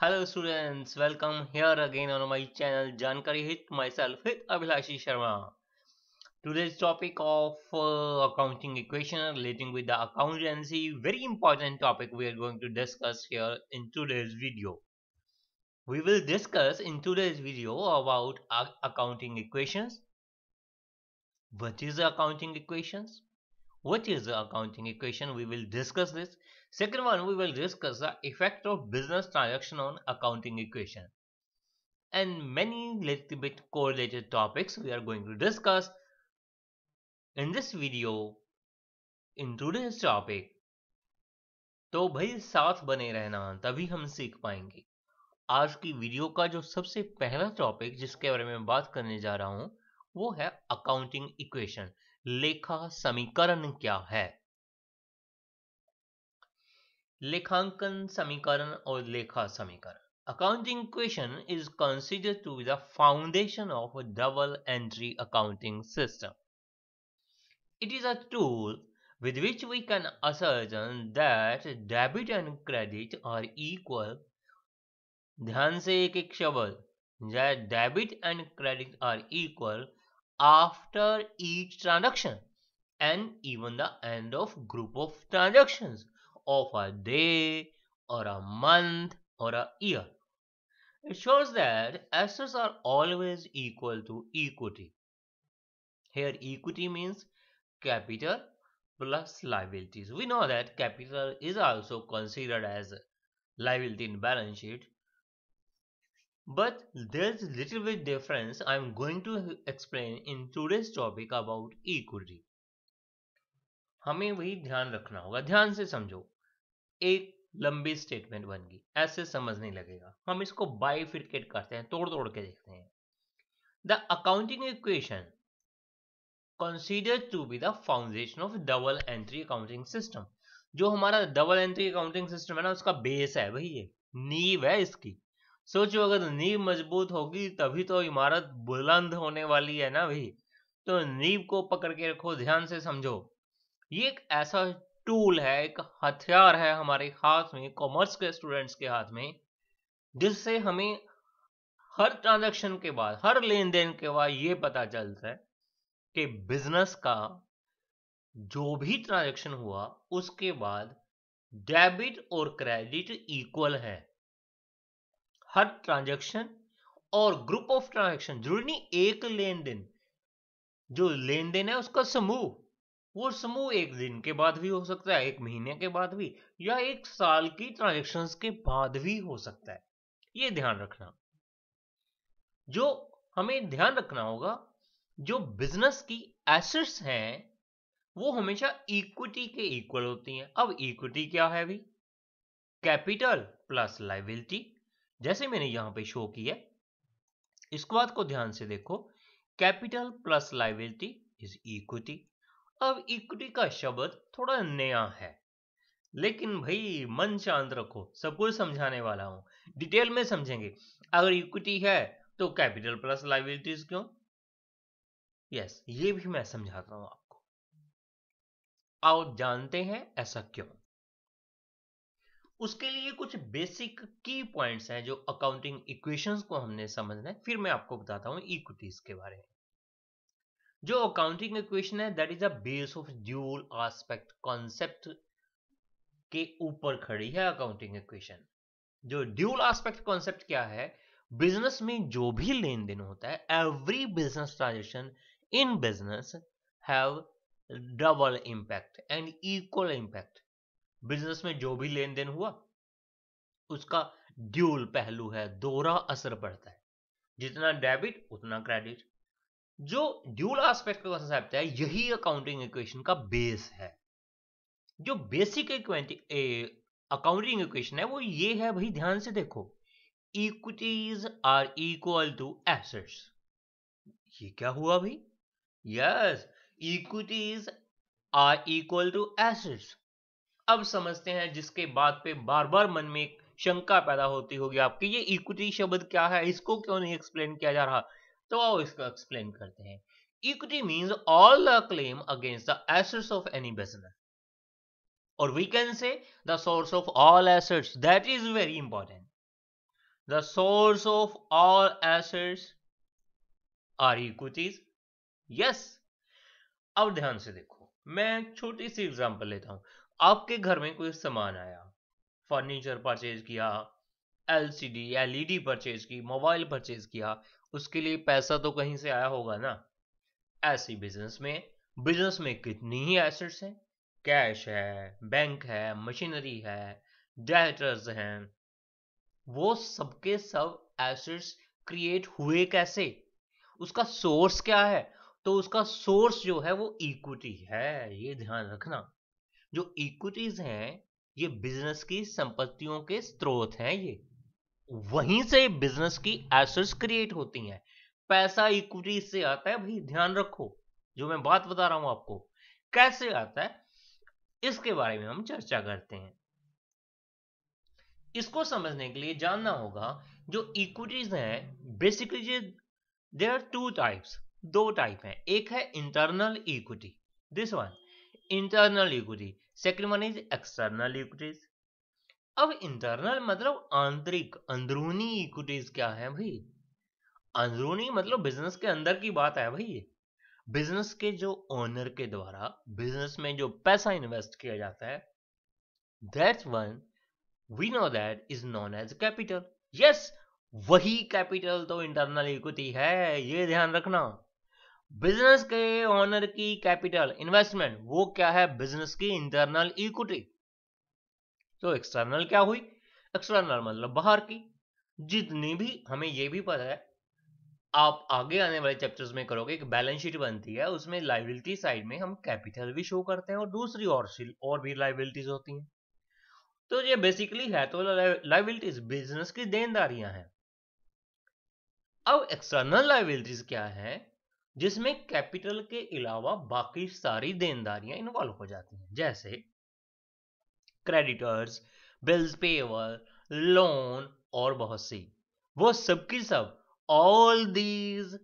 Hello students, welcome here again on my channel Jankari Hit myself with Abhilashi Sharma. Today's topic of uh, accounting equation relating with the accountancy, very important topic we are going to discuss here in today's video. We will discuss in today's video about uh, accounting equations. What is accounting equations? which is the accounting equation? We will discuss this. Second one, we will discuss the effect of business transaction on accounting equation. And many little bit correlated topics we are going to discuss in this video. In today's topic, तो भाई साथ बने रहना तभी हम सीख पाएंगे आज की वीडियो का जो सबसे पहला टॉपिक जिसके बारे में बात करने जा रहा हूं वो है अकाउंटिंग इक्वेशन लेखा समीकरण क्या है लेखांकन समीकरण और लेखा समीकरण accounting equation is consider to be the foundation of double entry accounting system it is a tool with which we can ascertain that debit and credit are equal ध्यान से एक एक शब्द debit and credit are equal after each transaction and even the end of group of transactions of a day or a month or a year. It shows that assets are always equal to equity. Here equity means capital plus liabilities. We know that capital is also considered as liability in balance sheet But there's little bit difference I'm going to explain in today's topic about equity. हमें वही ध्यान रखना होगा ध्यान से समझो एक लंबी स्टेटमेंट बन गई ऐसे समझने लगेगा हम इसको बाइफिकेट करते हैं तोड़ तोड़ के देखते हैं the accounting equation considered to be the foundation of double entry accounting system जो हमारा डबल एंट्री अकाउंटिंग सिस्टम है ना उसका बेस है वही है नीव है इसकी सोचो अगर नींव मजबूत होगी तभी तो इमारत बुलंद होने वाली है ना भाई तो नींव को पकड़ के रखो ध्यान से समझो ये एक ऐसा टूल है एक हथियार है हमारे हाथ में कॉमर्स के स्टूडेंट्स के हाथ में जिससे हमें हर ट्रांजैक्शन के बाद हर लेन देन के बाद ये पता चलता है कि बिजनेस का जो भी ट्रांजैक्शन हुआ उसके बाद डेबिट और क्रेडिट इक्वल है हर ट्रांजेक्शन और ग्रुप ऑफ ट्रांजेक्शन जरूरी नहीं एक लेन देन जो लेन देन है उसका समूह वो समूह एक दिन के बाद भी हो सकता है एक महीने के बाद भी या एक साल की ट्रांजेक्शन के बाद भी हो सकता है ये ध्यान रखना जो हमें ध्यान रखना होगा जो बिजनेस की एसेट्स हैं वो हमेशा इक्विटी के इक्वल होती हैं अब इक्विटी क्या है भी कैपिटल प्लस लाइबिलिटी जैसे मैंने यहां पे शो किया है इसको बात को ध्यान से देखो capital plus liability is equity अब इक्विटी का शब्द थोड़ा नया है लेकिन भाई मन शांत रखो सब कुछ समझाने वाला हूं डिटेल में समझेंगे अगर इक्विटी है तो कैपिटल प्लस लाइबिलिटीज क्यों यस ये भी मैं समझाता हूं आपको आओ जानते हैं ऐसा क्यों उसके लिए कुछ बेसिक की पॉइंट्स हैं जो अकाउंटिंग इक्वेशंस को हमने समझना है फिर मैं आपको बताता हूं इक्विटीज के बारे में जो अकाउंटिंग इक्वेशन है that is a base of dual aspect concept के ऊपर खड़ी है अकाउंटिंग इक्वेशन जो ड्यूल आस्पेक्ट कॉन्सेप्ट क्या है बिजनेस में जो भी लेन देन होता है every business transaction in business have double impact and equal impact business में जो भी लेन देन हुआ उसका ड्यूल पहलू है दोहरा असर पड़ता है जितना डेबिट उतना क्रेडिट जो ड्यूल एस्पेक्ट का कॉन्सेप्ट है यही अकाउंटिंग इक्वेशन का बेस है जो बेसिक अकाउंटिंग इक्वेशन है वो ये है भाई ध्यान से देखो equities are equal to assets ये क्या हुआ भाई yes equities are equal to assets अब समझते हैं जिसके बाद पे बार बार मन में एक शंका पैदा होती होगी आपकी ये इक्विटी शब्द क्या है इसको क्यों नहीं एक्सप्लेन किया जा रहा तो आओ इसको एक्सप्लेन करते हैं equity means all the claim against the assets of any business और we can say the source of all assets that is very important the source of all assets are equities yes अब ध्यान से देखो मैं छोटी सी example लेता हूं आपके घर में कोई सामान आया फर्नीचर परचेज किया एलसीडी एलईडी परचेज की मोबाइल परचेज किया उसके लिए पैसा तो कहीं से आया होगा ना ऐसी बिजनेस में बिजनेस में कितनी ही एसेट्स हैं कैश है बैंक है मशीनरी है डेटर्स हैं वो सबके सब एसेट्स क्रिएट हुए कैसे उसका सोर्स क्या है तो उसका सोर्स जो है वो इक्विटी है ये ध्यान रखना जो इक्विटीज हैं ये बिजनेस की संपत्तियों के स्रोत हैं ये वहीं से बिजनेस की एसेट्स क्रिएट होती हैं पैसा इक्विटीज से आता है भाई ध्यान रखो जो मैं बात बता रहा हूं आपको कैसे आता है इसके बारे में हम चर्चा करते हैं इसको समझने के लिए जानना होगा जो इक्विटीज हैं बेसिकली देर टू टाइप्स दो टाइप हैं एक है internal equity this one internal equity second one is external equities अब इंटरनल मतलब आंतरिक अंदरूनी इक्विटीज क्या है भाई अंदरूनी मतलब बिजनेस के अंदर की बात है भाई बिजनेस के जो ओनर के द्वारा बिजनेस में जो पैसा इन्वेस्ट किया जाता है that's one we know that is known as capital yes वही कैपिटल तो इंटरनल इक्विटी है ये ध्यान रखना बिजनेस के ऑनर की कैपिटल इन्वेस्टमेंट वो क्या है बिजनेस की इंटरनल इक्विटी तो एक्सटर्नल क्या हुई एक्सटर्नल मतलब बाहर की जितनी भी हमें ये भी पता है आप आगे आने वाले चैप्टर्स में करोगे कि बैलेंस शीट बनती है उसमें लाइबिलिटी साइड में हम कैपिटल भी शो करते हैं और दूसरी और और भी लाइबिलिटीज होती हैं तो ये बेसिकली है तो लाइबिलिटीज बिजनेस की देनदारियां हैं अब एक्सटर्नल लाइबिलिटीज क्या है जिसमें कैपिटल के अलावा बाकी सारी देनदारियां इन्वॉल्व हो जाती हैं जैसे क्रेडिटर्स बिल्स पेवर लोन और बहुत सी वो सबकी सब all these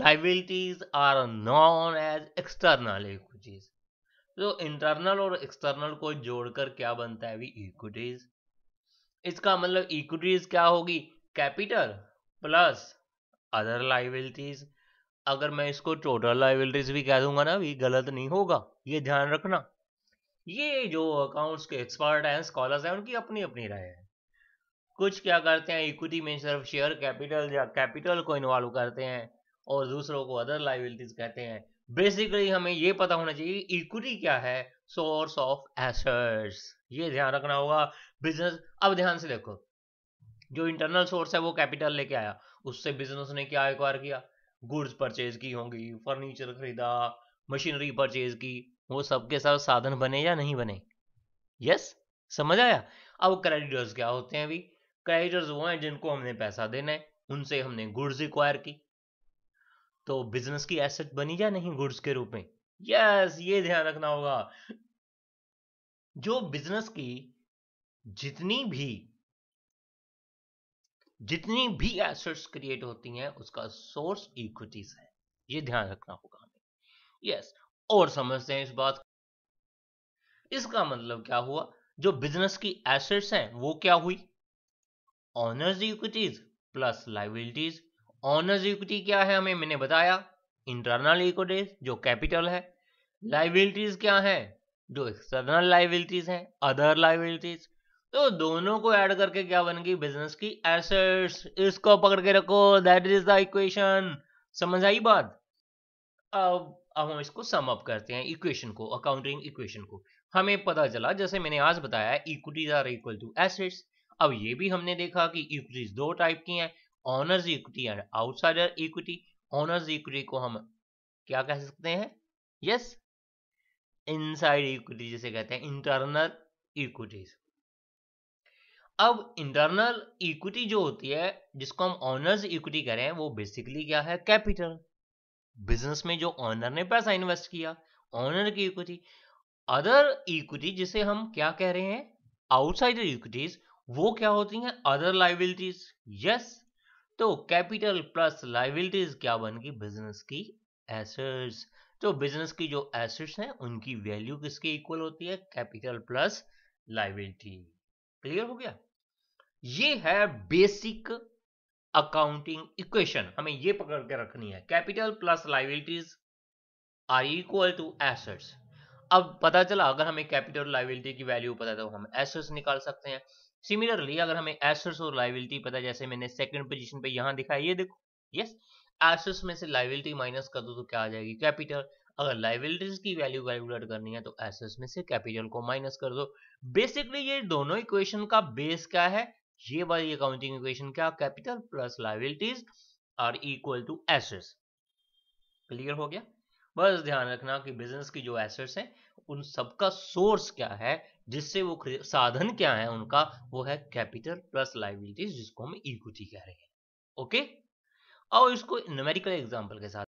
liabilities are known as external equities तो इंटरनल और एक्सटर्नल को जोड़कर क्या बनता है अभी इक्विटीज इसका मतलब इक्विटीज क्या होगी कैपिटल प्लस अदर लाइबिलिटीज अगर मैं इसको टोटल लाइबिलिटीज भी कह दूंगा ना ये गलत नहीं होगा ये ध्यान रखना ये जो अकाउंट्स के एक्सपर्ट हैं स्कॉलर्स हैं उनकी अपनी अपनी राय है कुछ क्या करते हैं इक्विटी में सिर्फ शेयर कैपिटल या कैपिटल को इन्वॉल्व करते हैं और दूसरों को अदर लाइबिलिटीज कहते हैं बेसिकली हमें ये पता होना चाहिए इक्विटी क्या है सोर्स ऑफ एसेट्स ये ध्यान रखना होगा बिजनेस अब ध्यान से देखो जो इंटरनल सोर्स है वो कैपिटल लेके आया उससे बिजनेस ने क्या एक्वायर किया गुड्स परचेज की होंगी फर्नीचर खरीदा मशीनरी परचेज की वो सबके साथ साधन बने या नहीं बने यस समझ आया अब क्रेडिटर्स क्या होते हैं अभी क्रेडिटर्स वो हैं जिनको हमने पैसा देना है उनसे हमने गुड्स इक्वायर की तो बिजनेस की एसेट बनी या नहीं गुड्स के रूप में यस ये ध्यान रखना होगा जो बिजनेस की जितनी भी जितनी भी एसेट्स क्रिएट होती हैं उसका सोर्स इक्विटीज है ये ध्यान रखना होगा हमें यस और समझते हैं इस बात इसका मतलब क्या हुआ जो बिजनेस की एसेट्स हैं वो क्या हुई owners equities plus liabilities owners equity क्या है हमें मैंने बताया इंटरनल इक्विटीज जो कैपिटल है लाइबिलिटीज क्या है जो एक्सटर्नल लाइबिलिटीज हैं अदर लाइबिलिटीज तो दोनों को ऐड करके क्या बनेगी बिजनेस की एसेट्स इसको पकड़ के रखो दैट इज द इक्वेशन समझ आई बात अब अब हम इसको सम अप करते हैं इक्वेशन को अकाउंटिंग इक्वेशन को हमें पता चला जैसे मैंने आज बताया equities are equal to assets अब ये भी हमने देखा कि इक्विटीज दो टाइप की हैं owners equity and outsider equity owners equity को हम क्या कह सकते हैं यस इनसाइड इक्विटी जिसे कहते हैं इंटरनल इक्विटीज अब इंटरनल इक्विटी जो होती है जिसको हम ऑनर्स इक्विटी कह रहे हैं वो बेसिकली क्या है कैपिटल बिजनेस में जो ऑनर ने पैसा इन्वेस्ट किया ऑनर की इक्विटी अदर इक्विटी जिसे हम क्या कह रहे हैं आउटसाइडर इक्विटीज वो क्या होती हैं अदर लाइबिलिटीज यस तो कैपिटल प्लस लाइबिलिटीज क्या बनेगी बिजनेस की एसेट्स तो बिजनेस की जो एसेट्स हैं उनकी वैल्यू किसके इक्वल होती है कैपिटल प्लस लाइबिलिटी क्लियर हो गया ये है बेसिक अकाउंटिंग इक्वेशन हमें ये पकड़ के रखनी है capital plus liabilities are equal to assets अब पता चला अगर हमें कैपिटल लाइबिलिटी की वैल्यू पता है तो हम एसेट्स निकाल सकते हैं सिमिलरली अगर हमें एसेट्स और लाइबिलिटी पता जैसे मैंने सेकंड पोजीशन पे यहां दिखाया ये देखो यस एसेट्स में से लाइबिलिटी माइनस कर दो तो क्या आ जाएगी कैपिटल अगर लाइबिलिटीज की वैल्यू कैलकुलेट करनी है तो एसेट्स में से कैपिटल को माइनस कर दो बेसिकली ये दोनों इक्वेशन का बेस क्या है ये वाली अकाउंटिंग इक्वेशन क्या capital plus liabilities are equal to assets clear हो गया बस ध्यान रखना कि बिजनेस की जो एसेट्स हैं उन सबका सोर्स क्या है जिससे वो साधन क्या है उनका वो है कैपिटल प्लस लाइबिलिटीज जिसको हम इक्विटी कह रहे हैं ओके और इसको न्यूमेरिकल एग्जांपल के साथ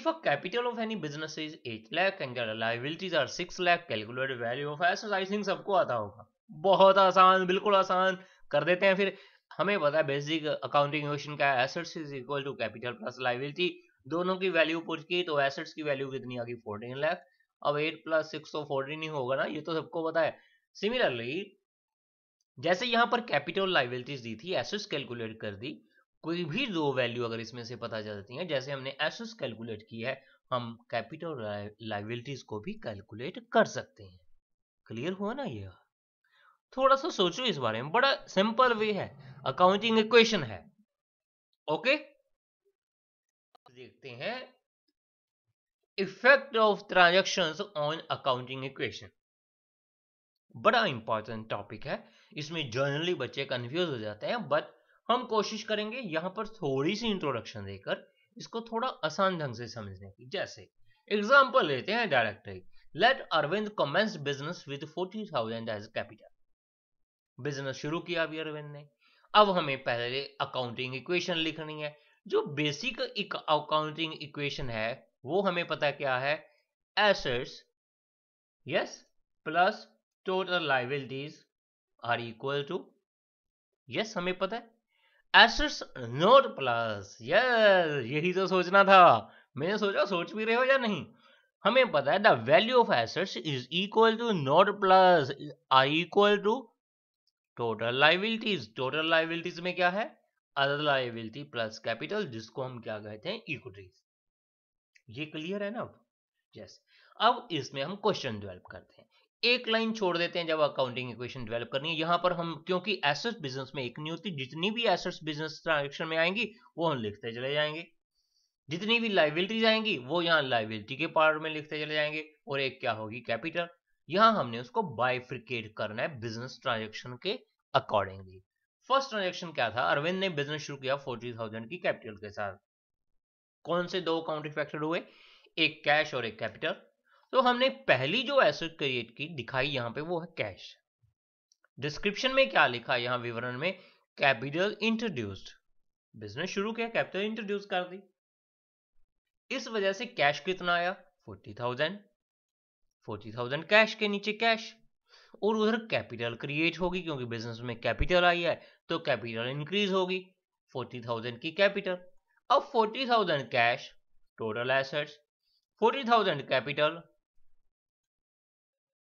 if a capital of any business is 8 lakh and their liabilities are 6 lakh calculated value of assets I think सबको आता होगा बहुत आसान बिल्कुल आसान कर देते हैं फिर हमें पता है बेसिक अकाउंटिंग इक्वेशन का assets is equal to capital plus liability दोनों की वैल्यू पूछ तो की तो एसेट्स की वैल्यू कितनी आ गई फोर्टीन लाख अब एट प्लस सिक्स तो फोर्टीन ही होगा ना ये तो सबको पता है सिमिलरली जैसे यहां पर कैपिटल लाइबिलिटीज दी थी एसेट्स कैलकुलेट कर दी कोई भी दो वैल्यू अगर इसमें से पता चल जाती है जैसे हमने एसेट्स कैलकुलेट की है हम कैपिटल लाइबिलिटीज को भी कैलकुलेट कर सकते हैं क्लियर हुआ ना ये थोड़ा सा सोचो इस बारे में बड़ा सिंपल वे है अकाउंटिंग इक्वेशन है ओके देखते हैं effect of transaction on accounting equation बड़ा इंपॉर्टेंट टॉपिक है इसमें जनरली बच्चे कंफ्यूज हो जाते हैं बट हम कोशिश करेंगे यहां पर थोड़ी सी इंट्रोडक्शन देकर इसको थोड़ा आसान ढंग से समझने की जैसे एग्जाम्पल लेते हैं directly let Arvind commences business with forty thousand as capital business शुरू किया अभी अरविंद ने अब हमें पहले अकाउंटिंग इक्वेशन लिखनी है जो बेसिक अकाउंटिंग इक्वेशन है वो हमें पता क्या है assets yes plus total liabilities are equal to yes हमें पता है एसेट्स नोट प्लस यस यही तो सोचना था मैंने सोचा सोच भी रहे हो या नहीं हमें पता है the value of assets is equal to note plus are equal to total liabilities total liabilities में क्या है अदर लाइबिलिटी प्लस कैपिटल जिसको हम क्या कहते हैं इक्विटीज ये क्लियर है ना यस अब इसमें हम क्वेश्चन डेवलप करते हैं एक लाइन छोड़ देते हैं जब अकाउंटिंग इक्वेशन डेवलप करनी है यहाँ पर हम क्योंकि एसेट्स बिजनेस में एक नहीं होती जितनी भी एसेट्स बिजनेस ट्रांजेक्शन में आएंगी वो हम लिखते चले जाएंगे जितनी भी लाइबिलिटीज आएंगी वो यहाँ लाइबिलिटी के पार्ट में लिखते चले जाएंगे और एक क्या होगी कैपिटल यहां हमने उसको बाइफ्रिकेट करना है बिजनेस ट्रांजेक्शन के अकॉर्डिंगली फर्स्ट ट्रांजेक्शन क्या था अरविंद ने बिजनेस शुरू किया फोर्टी थाउजेंड की कैपिटल के साथ कौन से दो अकाउंट इफेक्टेड हुए एक कैश और एक कैपिटल तो हमने पहली जो एसेट क्रिएट की दिखाई यहां पे वो है कैश डिस्क्रिप्शन में क्या लिखा यहां विवरण में कैपिटल इंट्रोड्यूस्ड बिजनेस शुरू किया कैपिटल इंट्रोड्यूस कर दी इस वजह से कैश कितना आया forty thousand forty thousand cash के नीचे कैश और उधर कैपिटल क्रिएट होगी क्योंकि बिजनेस में कैपिटल आई है तो कैपिटल इंक्रीज होगी फोर्टी थाउजेंड की कैपिटल अब forty thousand cash total assets forty thousand capital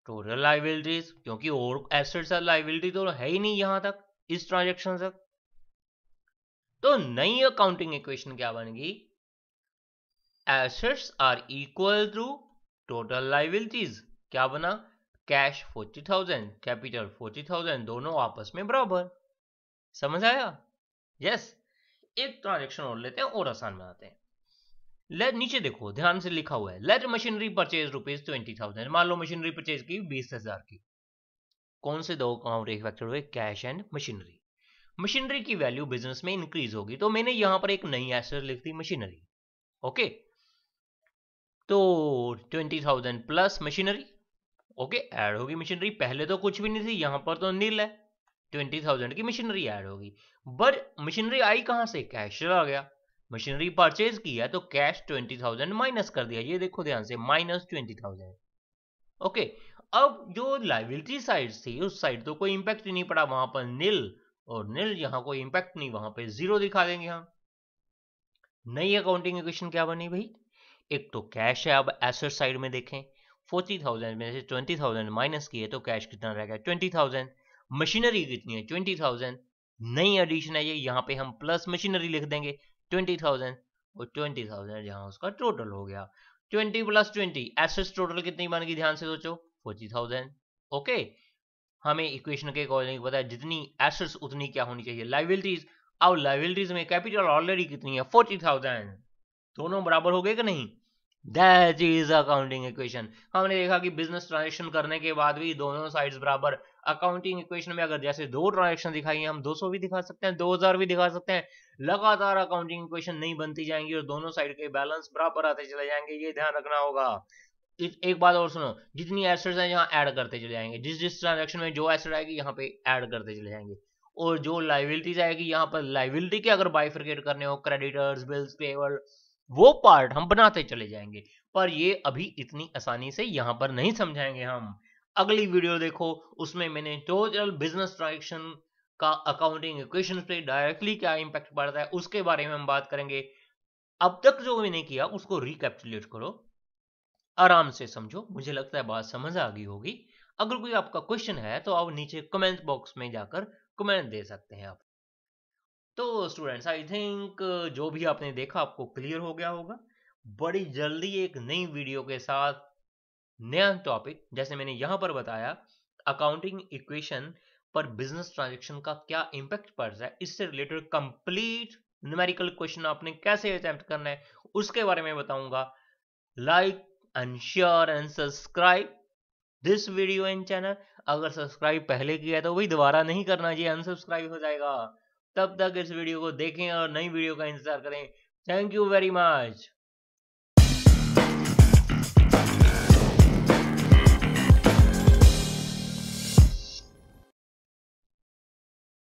total liabilities क्योंकि और एसेट्स और लाइबिलिटी तो है ही नहीं यहां तक इस ट्रांजेक्शन तक तो नई अकाउंटिंग इक्वेशन क्या बनेगी assets are equal to total liabilities क्या बना cash forty thousand capital forty thousand दोनों आपस में बराबर समझ आया यस एक ट्रांजेक्शन और लेते हैं और आसान बनाते हैं लेट नीचे देखो ध्यान से लिखा हुआ है let machinery purchase rupees twenty thousand मान लो मशीनरी परचेज की बीस हजार की कौन से दो अकाउंट एक फैक्टर हुए कैश एंड मशीनरी मशीनरी की वैल्यू बिजनेस में इंक्रीज होगी तो मैंने यहां पर एक नई एसेट लिख दी मशीनरी ओके okay? तो twenty thousand plus machinery okay add होगी मशीनरी पहले तो कुछ भी नहीं थी यहां पर तो नील है ट्वेंटी थाउजेंड की मशीनरी ऐड होगी बट मशीनरी आई कहां से कैश चला गया मशीनरी परचेज किया तो कैश ट्वेंटी थाउजेंड माइनस कर दिया ये देखो ध्यान से माइनस ट्वेंटी थाउजेंड ओके अब जो लाइबिलिटी साइड थी उस साइड तो कोई इंपैक्ट नहीं पड़ा वहां पर नील और नील यहां कोई इंपैक्ट नहीं वहां पर जीरो दिखा देंगे हम नई अकाउंटिंग इक्वेशन क्या बनी भाई एक तो कैश है अब एसेट साइड में देखें फोर्टी थाउजेंड में से ट्वेंटी थाउजेंड माइनस किए तो कैश कितना रहेगा ट्वेंटी थाउजेंड मशीनरी कितनी है ट्वेंटी थाउजेंड नई एडिशन है ये यहाँ पे हम प्लस मशीनरी लिख देंगे ट्वेंटी थाउजेंड और ट्वेंटी थाउजेंड यहाँ उसका टोटल हो गया twenty plus twenty assets total कितनी बनेगी ध्यान से सोचो फोर्टी थाउजेंड ओके हमें इक्वेशन के अकॉर्डिंग पता है जितनी एसेट्स उतनी क्या होनी चाहिए लाइबिलिटीज अब लाइबिलिटीज में कैपिटल ऑलरेडी कितनी है फोर्टी थाउजेंड दोनों बराबर हो गए कि नहीं दैट इज अकाउंटिंग इक्वेशन हमने देखा कि बिजनेस ट्रांजेक्शन करने के बाद भी दोनों साइड बराबर अकाउंटिंग इक्वेशन में अगर जैसे दो ट्रांजेक्शन दिखाई है हम 200 भी दिखा सकते हैं 2000 भी दिखा सकते हैं लगातार अकाउंटिंग इक्वेशन नहीं बनती जाएंगी और दोनों साइड के बैलेंस बराबर आते चले जाएंगे ये ध्यान रखना होगा एक बात और सुनो जितनी एसेट्स हैं यहाँ ऐड करते चले जाएंगे जिस जिस ट्रांजेक्शन में जो एसेट आएगी यहाँ पे ऐड करते चले जाएंगे और जो लाइबिलिटीज आएगी यहाँ पर लाइबिलिटी के अगर बाइफिकेट करने हो क्रेडिटर्स बिल्स पेबल वो पार्ट हम बनाते चले जाएंगे पर ये अभी इतनी आसानी से यहां पर नहीं समझाएंगे हम अगली वीडियो देखो उसमें मैंने टोटल बिजनेस ट्रांजेक्शन का अकाउंटिंग इक्वेशन पे डायरेक्टली क्या इंपैक्ट पड़ता है उसके बारे में हम बात करेंगे अब तक जो मैंने किया उसको रिकैप्चुलेट करो आराम से समझो मुझे लगता है बात समझ आ गई होगी अगर कोई आपका क्वेश्चन है तो आप नीचे कमेंट बॉक्स में जाकर कमेंट दे सकते हैं आप तो स्टूडेंट्स आई थिंक जो भी आपने देखा आपको क्लियर हो गया होगा बड़ी जल्दी एक नई वीडियो के साथ नया टॉपिक जैसे मैंने यहाँ पर बताया अकाउंटिंग इक्वेशन पर बिजनेस ट्रांजेक्शन का क्या इम्पैक्ट पड़ता है इससे रिलेटेड कंप्लीट न्यूमेरिकल क्वेश्चन आपने कैसे अटेम्प्ट करना है उसके बारे में बताऊंगा like and share and subscribe this video and channel अगर सब्सक्राइब पहले किया तो वही दोबारा नहीं करना चाहिए अनसब्सक्राइब हो जाएगा तब तक इस वीडियो को देखें और नई वीडियो का इंतजार करें थैंक यू वेरी मच